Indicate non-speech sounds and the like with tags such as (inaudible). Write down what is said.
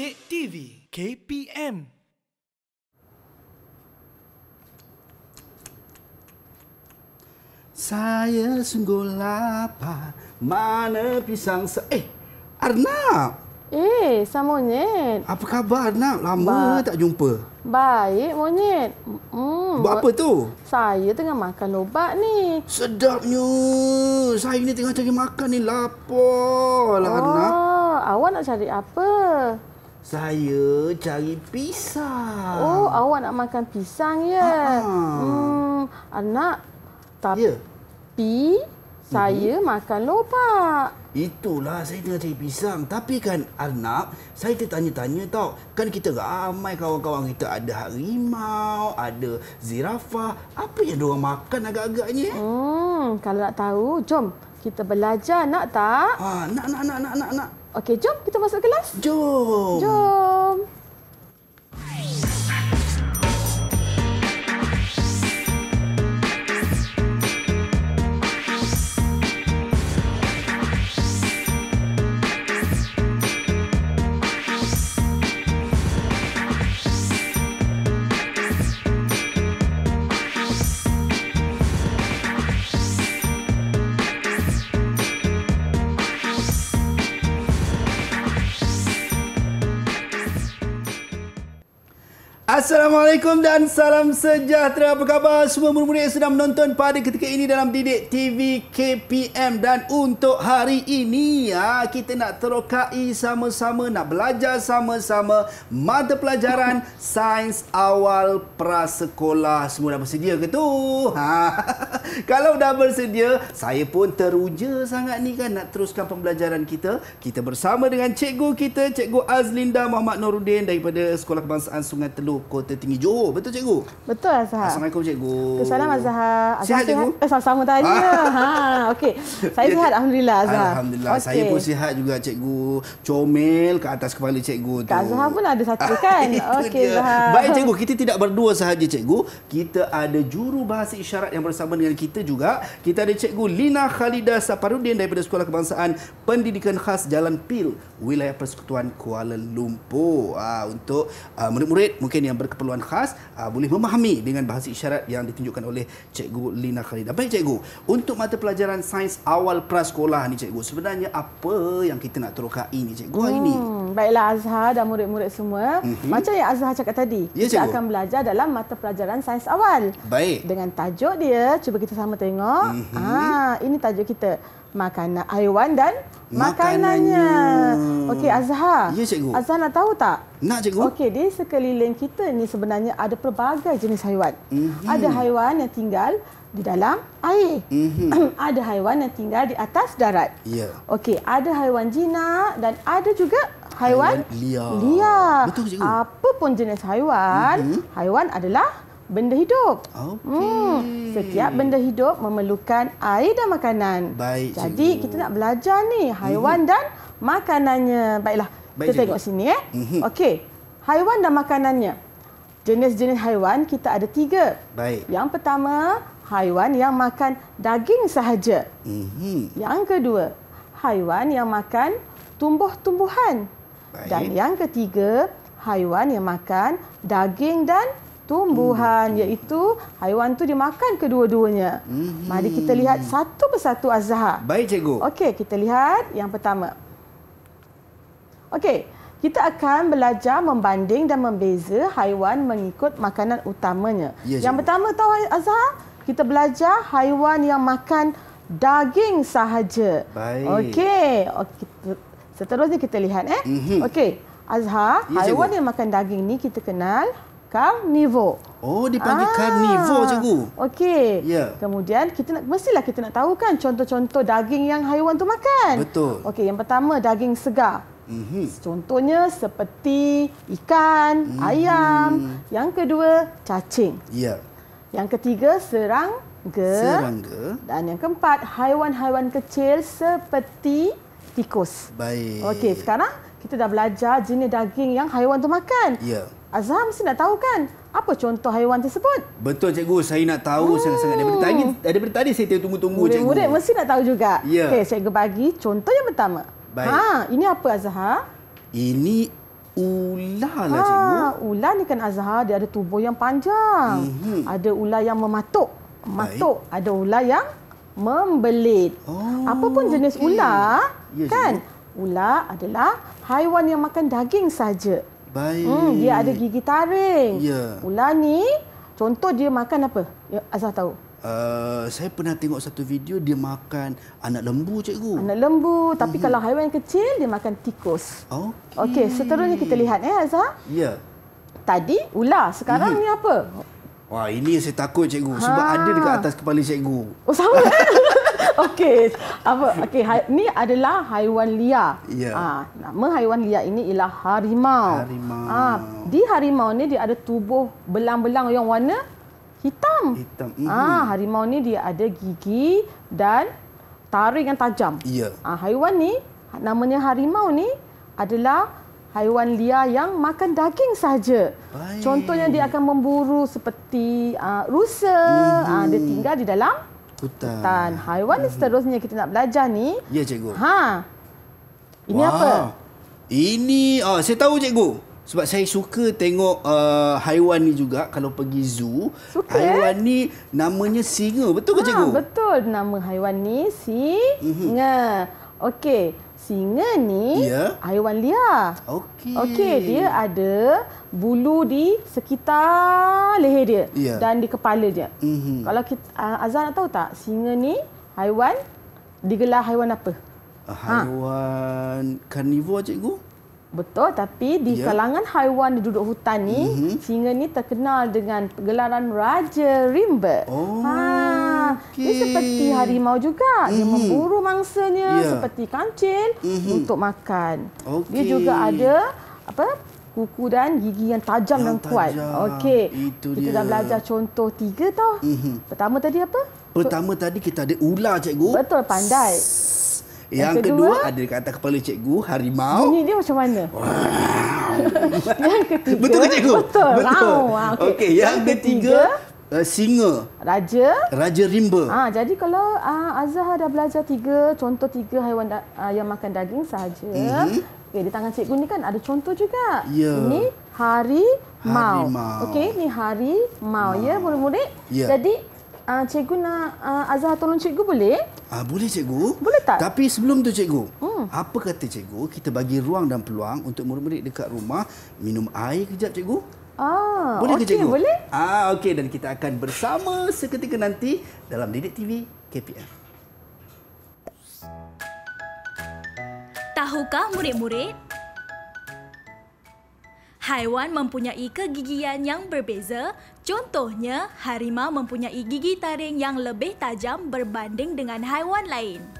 Dek TV KPM Saya sungguh lapar Mana pisang se... Eh, Arnab! Eh, sama monyet. Apa khabar Arnab? Lama ba- tak jumpa. Baik, monyet. Hmm, Buat apa tu? Saya tengah makan ubat ni. Sedapnya. Saya ni tengah cari makan ni. Lapor lah, oh, Arnab. Awak nak cari apa? Saya cari pisang. Oh, awak nak makan pisang ya? Hmm, anak. Tapi ya. saya hmm. makan lopak. Itulah saya tengah cari pisang. Tapi kan anak, saya tertanya-tanya tau. Kan kita ramai kawan-kawan kita ada harimau, ada zirafah. Apa yang diorang makan agak-agaknya? Eh? Hmm, kalau nak tahu, jom kita belajar nak tak? Ha, nak, nak, nak, nak, nak. nak. Okey, jom kita masuk kelas. Jom. Jom. Assalamualaikum dan salam sejahtera. Apa khabar semua murid-murid yang sedang menonton pada ketika ini dalam Didik TV KPM dan untuk hari ini ya kita nak terokai sama-sama nak belajar sama-sama mata pelajaran sains awal prasekolah. Semua dah bersedia ke tu? Ha. (laughs) Kalau dah bersedia, saya pun teruja sangat ni kan nak teruskan pembelajaran kita. Kita bersama dengan cikgu kita, Cikgu Azlinda Muhammad Nuruddin daripada Sekolah Kebangsaan Sungai Teluk. Kota Tinggi Johor. Betul cikgu? Betul Azhar. Assalamualaikum cikgu. Assalamualaikum Azhar. Sihat cikgu? Eh, sama-sama tadi. Ah. ha, okey. (laughs) Saya ya, sihat ya. alhamdulillah Azhar. Alhamdulillah. Okay. Saya pun sihat juga cikgu. Comel ke atas kepala cikgu tu. Kak Azhar pun ada satu (laughs) ah, kan? okey Azhar. Baik cikgu, kita tidak berdua sahaja cikgu. Kita ada juru bahasa isyarat yang bersama dengan kita juga. Kita ada cikgu Lina Khalida Saparudin daripada Sekolah Kebangsaan Pendidikan Khas Jalan Pil, Wilayah Persekutuan Kuala Lumpur. Ha, untuk uh, murid-murid mungkin yang yang berkeperluan khas uh, boleh memahami dengan bahasa isyarat yang ditunjukkan oleh cikgu Lina Khalid Baik cikgu, untuk mata pelajaran sains awal prasekolah ni cikgu, sebenarnya apa yang kita nak terokai ni cikgu hari ni? Hmm baiklah Azhar dan murid-murid semua. Mm-hmm. Macam yang Azhar cakap tadi, ya, kita cikgu. akan belajar dalam mata pelajaran sains awal. Baik. Dengan tajuk dia, cuba kita sama tengok. Mm-hmm. Ah, ini tajuk kita. Makanan haiwan dan makanannya. makanannya. Okey Azhar. Ya cikgu. Azhar nak tahu tak? Nak cikgu. Okey, di sekeliling kita ni sebenarnya ada pelbagai jenis haiwan. Mm-hmm. Ada haiwan yang tinggal di dalam air. Mm-hmm. (clears throat) ada haiwan yang tinggal di atas darat. Ya. Yeah. Okey, ada haiwan jinak dan ada juga haiwan liar. liar. Betul cikgu. Apa pun jenis haiwan, mm-hmm. haiwan adalah benda hidup. Okay. Hmm. Setiap benda hidup memerlukan air dan makanan. Baik, Jadi cikgu. kita nak belajar ni haiwan mm-hmm. dan makanannya. Baiklah. Baik, kita cikgu. tengok sini eh. Mm-hmm. Okey. Haiwan dan makanannya. Jenis-jenis haiwan kita ada tiga. Baik. Yang pertama, haiwan yang makan daging sahaja. Mm-hmm. Yang kedua, haiwan yang makan tumbuh-tumbuhan. Dan yang ketiga, haiwan yang makan daging dan tumbuhan hmm. iaitu haiwan tu dimakan kedua-duanya. Hmm. Mari kita lihat satu persatu Azhar. Baik cikgu. Okey, kita lihat yang pertama. Okey, kita akan belajar membanding dan membeza haiwan mengikut makanan utamanya. Ya, yang pertama tahu Azhar, kita belajar haiwan yang makan daging sahaja. Baik. Okey, okay. Seterusnya kita lihat eh. Mm -hmm. Okey. Azhar, yes, haiwan yang makan daging ni kita kenal karnivo. Oh, dipanggil ah. karnivo cikgu. Okey. Yeah. Kemudian kita nak mestilah kita nak tahu kan contoh-contoh daging yang haiwan tu makan. Betul. Okey, yang pertama daging segar. Mhm. Contohnya seperti ikan, mm -hmm. ayam. Yang kedua, cacing. Yeah. Yang ketiga, serangga. serangga. Dan yang keempat, haiwan-haiwan kecil seperti tikus. Baik. Okey, sekarang kita dah belajar jenis daging yang haiwan tu makan. Ya. Azam mesti nak tahu kan? Apa contoh haiwan tersebut? Betul cikgu, saya nak tahu hmm. sangat-sangat hmm. daripada tadi. Daripada tadi saya tunggu-tunggu cikgu. Murid mesti nak tahu juga. Ya. Okey, cikgu bagi contoh yang pertama. Baik. Ha, ini apa Azhar? Ini ular lah ha, ular ni kan Azhar, dia ada tubuh yang panjang. -hmm. Ada ular yang mematuk. Matuk. Baik. Ada ular yang membelit. Oh apa pun oh, jenis okay. ular yes, ya, ya. kan yes. ular adalah haiwan yang makan daging saja baik hmm, dia ada gigi taring yeah. ular ni contoh dia makan apa ya asah tahu Uh, saya pernah tengok satu video dia makan anak lembu cikgu. Anak lembu tapi uh-huh. kalau haiwan kecil dia makan tikus. Okey. Okey, seterusnya kita lihat eh Azza. Ya. Yeah. Tadi ular, sekarang uh-huh. ni apa? Wah, ini yang saya takut cikgu ha. sebab ada dekat atas kepala cikgu. Oh, sama. Eh? (laughs) (laughs) Okey. Apa okey ha, ni adalah haiwan liar. Ya. Ah ha, nama haiwan liar ini ialah harimau. Harimau. Ah ha, di harimau ni dia ada tubuh belang-belang yang warna hitam. Hitam. Ah ha, harimau ni dia ada gigi dan taring yang tajam. Ya. Ah ha, haiwan ni namanya harimau ni adalah haiwan liar yang makan daging saja. Contohnya dia akan memburu seperti uh, rusa. Uh, dia mhm. tinggal di dalam hutan. hutan. Haiwan hmm. seterusnya kita nak belajar ni. Ya, cikgu. Ha. Ini wow. apa? Ini ah oh, saya tahu cikgu. Sebab saya suka tengok uh, haiwan ni juga kalau pergi zoo. Suka, haiwan eh? ni namanya singa. Betul ke ha, cikgu? betul. Nama haiwan ni singa. Mm -hmm. Okey singa ni ya. haiwan yeah. liar. Okey. Okey, dia ada bulu di sekitar leher dia yeah. dan di kepala dia. Mm-hmm. Kalau kita uh, Azan tahu tak singa ni haiwan digelar haiwan apa? Ah, ha. Haiwan ha. karnivor cikgu. Betul, tapi di yeah. kalangan haiwan di duduk hutan ni, mm-hmm. singa ni terkenal dengan gelaran Raja Rimba. Oh. Ha. Okay. Dia seperti harimau juga. Dia mm -hmm. memburu mangsanya yeah. seperti kancil mm -hmm. untuk makan. Okay. Dia juga ada apa? kuku dan gigi yang tajam yang dan kuat. Okey. Kita dia. dah belajar contoh tiga tau. Mm -hmm. Pertama tadi apa? Pertama so, tadi kita ada ular, cikgu. Betul, pandai. Yang, yang kedua, kedua ada dekat atas kepala cikgu, harimau. Bunyi dia macam mana? (laughs) yang ketiga. Betul cikgu? Betul. betul. Wow. Okey, yang, yang ketiga, ketiga uh, singa. Raja. Raja rimba. Ah, ha, jadi kalau uh, Azhar dah belajar tiga contoh tiga haiwan uh, yang makan daging sahaja. Mm-hmm. Okay, di tangan cikgu ni kan ada contoh juga. Yeah. Ini hari mau. Okey, ni hari mau ya murid-murid. Yeah. Jadi uh, cikgu nak uh, Azhar tolong cikgu boleh? Ah, uh, boleh cikgu. Boleh tak? Tapi sebelum tu cikgu. Hmm. Apa kata cikgu kita bagi ruang dan peluang untuk murid-murid dekat rumah minum air kejap cikgu? Ah, boleh okay, ke cikgu? Boleh. Ah, okey dan kita akan bersama seketika nanti dalam Didik TV KPM. Tahukah murid-murid? Haiwan mempunyai kegigian yang berbeza. Contohnya, harimau mempunyai gigi taring yang lebih tajam berbanding dengan haiwan lain.